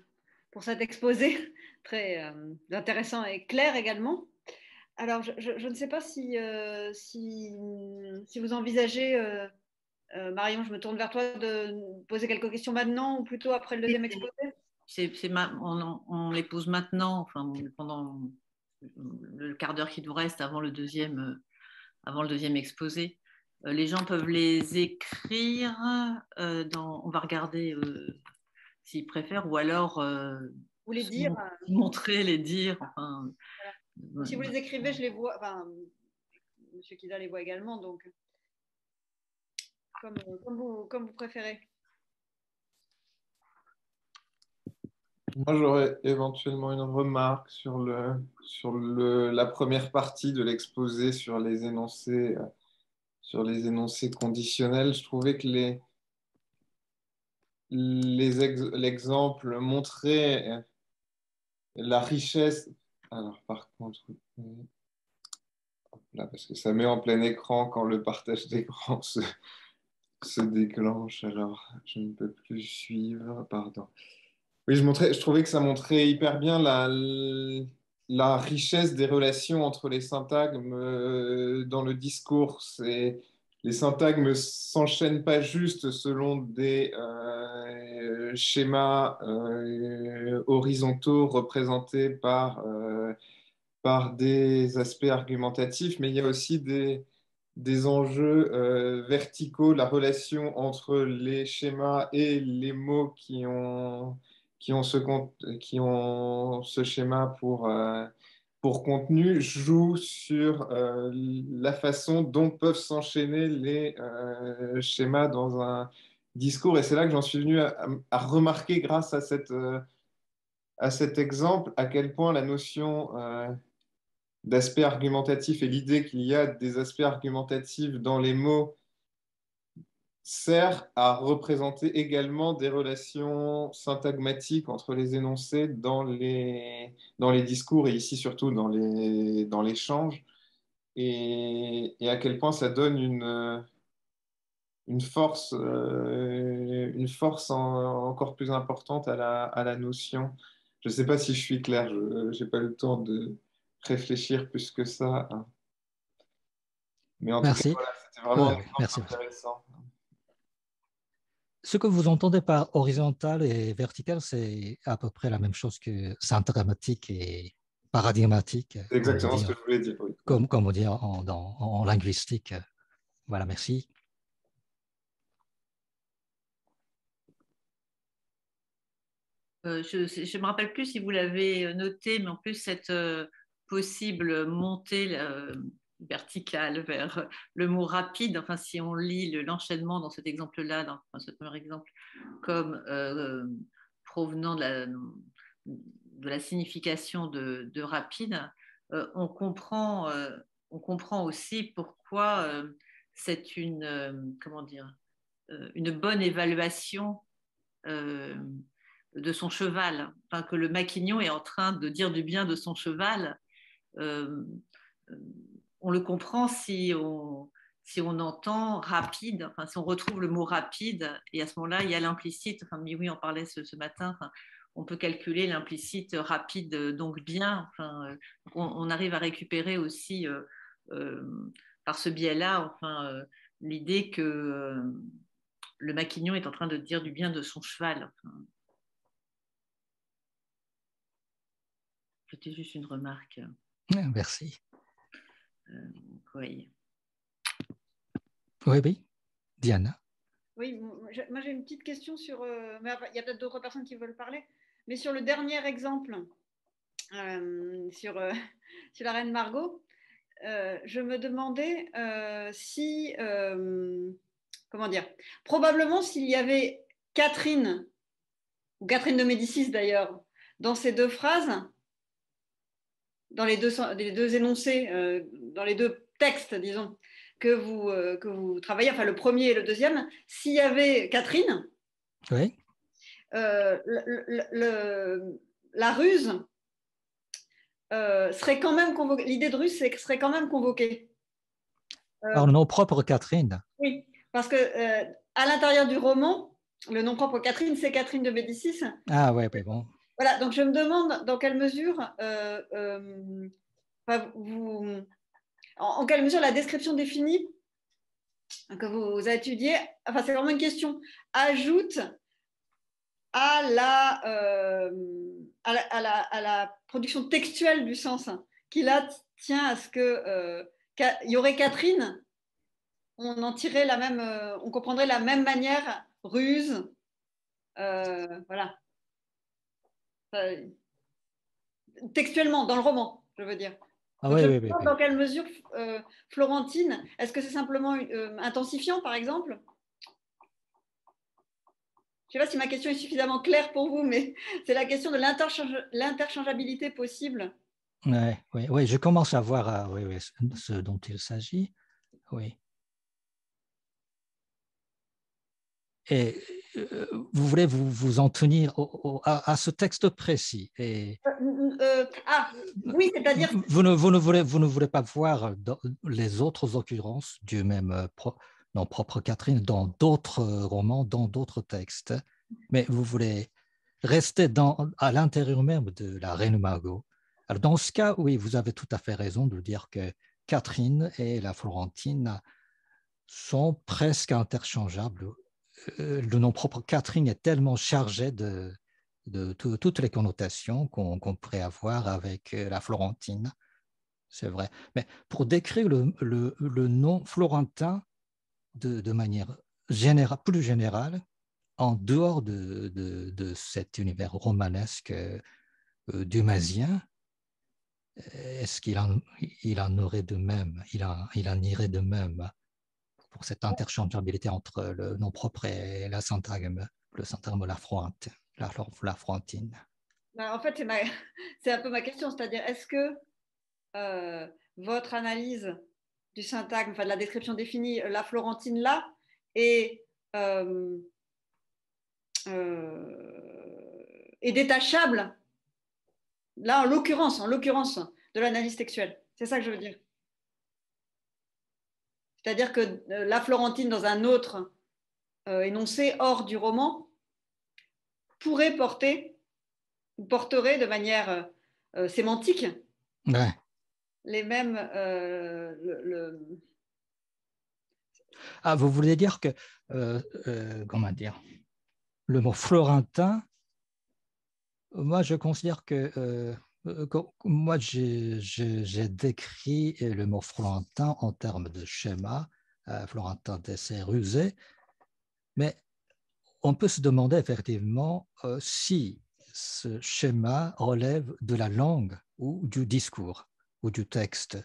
pour cet exposé (laughs) très euh, intéressant et clair également. Alors, je, ne sais pas si, euh, si, vous envisagez, euh, Marion, je me tourne vers toi, de poser quelques questions maintenant ou plutôt après le deuxième exposé. ma, on, on, les pose maintenant, enfin, pendant le quart d'heure qui nous reste avant le deuxième, avant le deuxième exposé. Les gens peuvent les écrire. Dans, on va regarder s'ils préfèrent, ou alors vous euh, les dire, euh. montrer, les dire. Si vous les écrivez, je les vois. Enfin, Monsieur Kida les voit également, donc comme, comme, vous, comme vous préférez. Moi, j'aurais éventuellement une remarque sur, le, sur le, la première partie de l'exposé sur les énoncés, euh, sur les énoncés conditionnels. Je trouvais que les, l'exemple montrait la richesse. Alors, par contre, là, parce que ça met en plein écran quand le partage d'écran se, se, déclenche. Alors, je ne peux plus suivre. Pardon. Oui, je, montrais, je trouvais que ça montrait hyper bien la, la richesse des relations entre les syntagmes euh, dans le discours. C'est les syntagmes s'enchaînent pas juste selon des euh, schémas euh, horizontaux représentés euh, par, des aspects argumentatifs, mais il y a aussi des, enjeux verticaux, la relation entre les schémas et les mots qui ont ce schéma pour pour contenu joue sur euh, la façon dont peuvent s'enchaîner les euh, schémas dans un discours. Et c'est là que j'en suis venu à, remarquer, grâce à, euh, à cet exemple, à quel point la notion d'aspect argumentatif et l'idée qu'il y a des aspects argumentatifs dans les mots sert à représenter également des relations syntagmatiques entre les énoncés dans les, dans les discours et ici surtout dans les dans l'échange et, et, à quel point ça donne une, une force, euh, une force encore plus importante à la, à la notion. Je ne sais pas si je suis clair, je n'ai pas le temps de réfléchir plus que ça. Hein. Mais en Merci. tout cas, c'était vraiment intéressant ce que vous entendez par horizontal et vertical, c'est à peu près la même chose que syntagmatique et paradigmatique. Euh, exactement ce que je voulais dire. Comme, comme on dit en, linguistique. Voilà, merci. Euh, je ne me rappelle plus si vous l'avez euh, noté, mais en plus, cette possible montée verticale vers euh, le mot rapide. Enfin, si on lit l'enchaînement dans cet exemple-là, dans ce premier exemple, comme euh, provenant de la, signification de, rapide, euh, on, comprend, on comprend aussi pourquoi c'est une, comment dire, une bonne évaluation de son cheval, que le maquignon est en train de dire du bien de son cheval on le comprend si on, entend rapide, si on retrouve le mot rapide, et à ce moment-là, il y a l'implicite, enfin, oui, on parlait ce, matin, on peut calculer l'implicite rapide, euh, donc bien, euh, on, arrive à récupérer aussi euh, par ce biais-là enfin, l'idée que le maquignon est en train de dire du bien de son cheval. C'était juste une remarque. Ah, merci. Euh, oui, oui. Diana. Oui, moi j'ai une petite question sur. Euh, il y a peut-être d'autres personnes qui veulent parler, mais sur le dernier exemple, euh, (laughs) sur, la reine Margot, je me demandais si. comment dire Probablement s'il y avait Catherine, ou Catherine de Médicis d'ailleurs, dans ces deux phrases, dans les deux, les deux énoncés dans les deux textes, disons, que vous, euh, vous travaillez, enfin le premier et le deuxième, s'il y avait Catherine, euh, la ruse euh, serait quand même convoquée, l'idée de ruse serait quand même convoquée. Par nom propre Catherine. Oui, parce que à l'intérieur du roman, le nom propre Catherine, c'est Catherine de Médicis. Ah ouais, mais bon. Voilà, donc je me demande dans quelle mesure vous, en, quelle mesure la description définie hein, que vous étudiez, enfin c'est vraiment une question, ajoute à la, euh, à, la, production textuelle du sens, hein, qui là tient à ce que euh, il y aurait Catherine, on en tirerait la même, euh, on comprendrait la même manière ruse, voilà. textuellement, dans le roman, je veux dire. Ah dans quelle mesure, euh, Florentine, est-ce que c'est simplement euh, intensifiant, par exemple Je ne sais pas si ma question est suffisamment claire pour vous, mais (laughs) c'est la question de l'interchangeabilité possible. Oui, je commence à voir euh, ce dont il s'agit. Oui. et vous voulez vous, vous en tenir à, ce texte précis. Et... Euh, ah, oui, cest Vous ne, vous, ne voulez, vous ne voulez pas voir les autres occurrences du même euh, nom propre Catherine dans d'autres euh, romans, dans d'autres textes, mais vous voulez rester dans, à l'intérieur même de la Reine Margot. Alors, dans ce cas, oui, vous avez tout à fait raison de dire que Catherine et la Florentine sont presque interchangeables. Le nom propre Catherine est tellement chargé de, de toutes les connotations qu'on pourrait avoir avec euh, la Florentine. C'est vrai. Mais pour décrire le, nom florentin de, manière plus générale, en dehors de, cet univers romanesque euh, euh, dumasien, est-ce qu'il en, il en aurait de même, il en, il en irait de même pour cette interchangeabilité entre le nom propre et la syntagme, le la florentine la, Florentine bah, En fait, (laughs) c'est, un peu ma question, c'est-à-dire est-ce que euh, votre analyse du syntagme, enfin de la description définie, la Florentine là, est, euh, euh, est détachable, là en l'occurrence, en l'occurrence, de l'analyse sexuelle, C'est ça que je veux dire. C'est-à-dire que la Florentine dans un autre énoncé hors du roman pourrait porter ou porterait de manière euh, euh, sémantique les mêmes. Euh, le, Ah, vous voulez dire que, comment dire, le mot florentin, moi je considère que, moi j'ai décrit le mot florentin en termes de schéma, florentin d'essai rusé, mais on peut se demander effectivement euh, si ce schéma relève de la langue ou du discours ou du texte.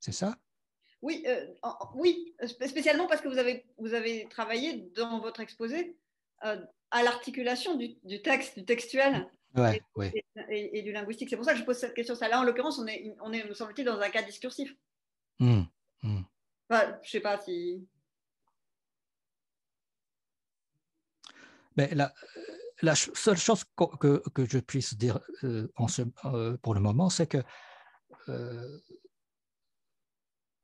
C'est ça oui, euh, oui, spécialement parce que vous avez, vous avez travaillé dans votre exposé euh, à l'articulation du, texte, du textuel et, du linguistique. C'est pour ça que je pose cette question. là, en l'occurrence, on est, on est, me semble-t-il, dans un cas discursif. Hum, hum. je ne sais pas si. Mais ben, la, euh, seule chose que, que, je puisse dire euh, en ce, euh, pour le moment, c'est que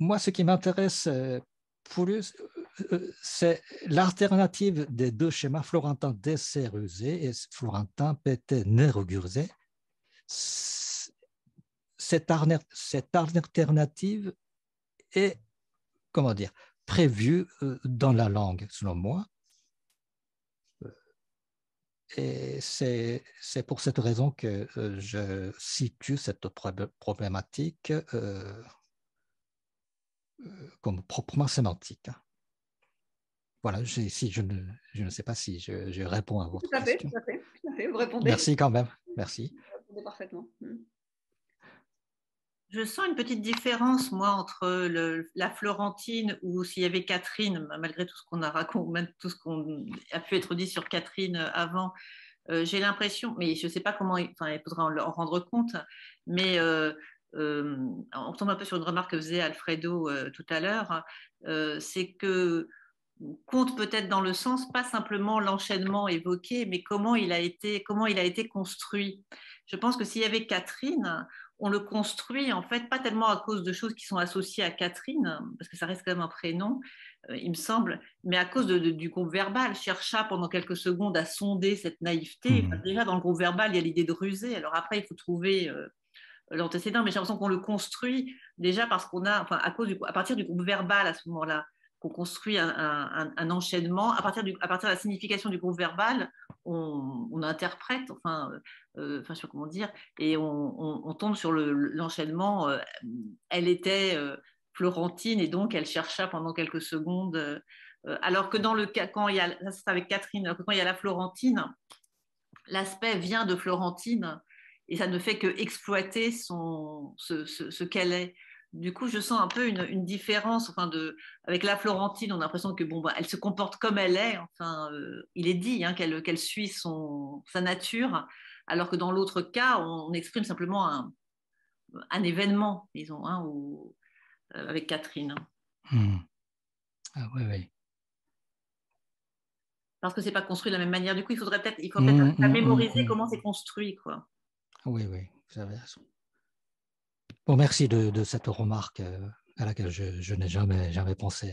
moi, ce qui m'intéresse plus, c'est l'alternative des deux schémas, florentin desserrusé et florentin pété Cette, Cette, alternative est, comment dire, prévue dans la langue, selon moi. Et c'est, pour cette raison que euh, je situe cette problématique euh, euh, comme proprement sémantique. Voilà, si je, ne, sais pas si je, réponds à votre fait, question. Tout à fait, tout à fait, vous répondez. Merci quand même, merci. Vous répondez parfaitement. Mmh. Je sens une petite différence, moi, entre la Florentine ou s'il y avait Catherine, malgré tout ce qu'on a raconté, tout ce qu'on a pu être dit sur Catherine euh, avant. Euh, j'ai l'impression, mais je ne sais pas comment, enfin, il faudra en, rendre compte, mais euh, on tombe un peu sur une remarque que faisait Alfredo tout à l'heure, c'est que compte peut-être dans le sens, pas simplement l'enchaînement évoqué, mais comment il a été, comment il a été construit. Je pense que s'il y avait Catherine, on le construit en fait pas tellement à cause de choses qui sont associées à Catherine, parce que ça reste quand même un prénom, euh, il me semble, mais à cause du groupe verbal. Chercha pendant quelques secondes à sonder cette naïveté. Hmm. déjà dans le groupe verbal, il y a l'idée de ruser. Alors après, il faut trouver euh, l'antécédent, mais j'ai l'impression qu'on le construit déjà parce qu'on a, enfin, à, cause du, à partir du groupe verbal à ce moment-là qu'on construit un, enchaînement. À partir, à partir de la signification du groupe verbal, on, interprète, enfin, euh, euh, enfin, je sais comment dire, et on, tombe sur l'enchaînement. Euh, elle était Florentine et donc elle chercha pendant quelques secondes. alors que dans le cas, quand il y a, avec Catherine, quand il y a la Florentine, l'aspect vient de Florentine et ça ne fait que exploiter son, ce qu'elle est du coup, je sens un peu une, différence. Enfin, de, avec la Florentine, on a l'impression que bon, bah, elle se comporte comme elle est. Enfin, euh, il est dit hein, qu'elle suit son, sa nature, alors que dans l'autre cas, on, exprime simplement un, événement, disons, hein, euh, avec Catherine. Hmm. Ah oui, oui. Parce que c'est pas construit de la même manière. Du coup, il faudrait peut-être, il hmm, hmm, mémoriser comment c'est construit, quoi. Oui, oui, vous avez raison. Bon, merci de, cette remarque euh, à laquelle je, n'ai jamais, pensé.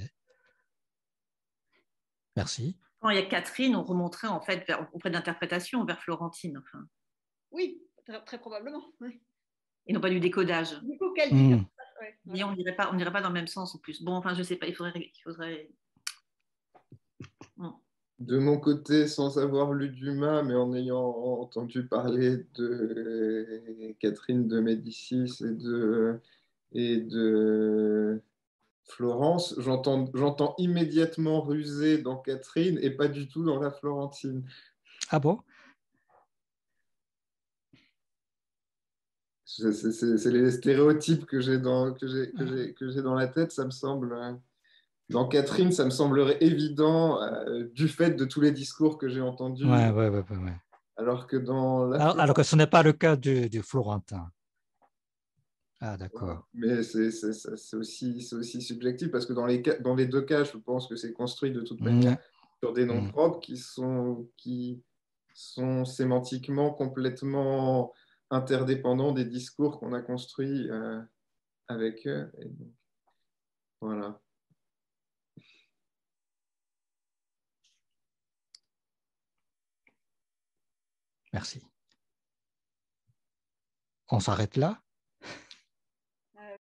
Merci. Quand il y a Catherine, on remonterait en fait auprès d'interprétation vers Florentine. Enfin. Oui, très, probablement. Et non pas du décodage. Du coup, quel... Hmm. on n'irait pas, on pas dans le même sens en plus. Bon, enfin, je sais pas, il faudrait, il faudrait de mon côté, sans avoir lu Dumas, mais en ayant entendu parler de Catherine de Médicis et de, et de Florence, j'entends immédiatement rusé dans Catherine et pas du tout dans la Florentine. Ah bon C'est les stéréotypes que j'ai dans, que j'ai ah. dans la tête, ça me semble. Hein dans Catherine, ça me semblerait évident euh, du fait de tous les discours que j'ai entendus. alors que dans alors, que ce n'est pas le cas du, Florentin. Ah, d'accord. Mais c'est, aussi, aussi subjectif parce que dans les, dans les deux cas, je pense que c'est construit de toute manière sur des noms mm. propres qui sont, qui sont sémantiquement complètement interdépendants des discours qu'on a construits euh, avec eux. voilà. Merci. On s'arrête là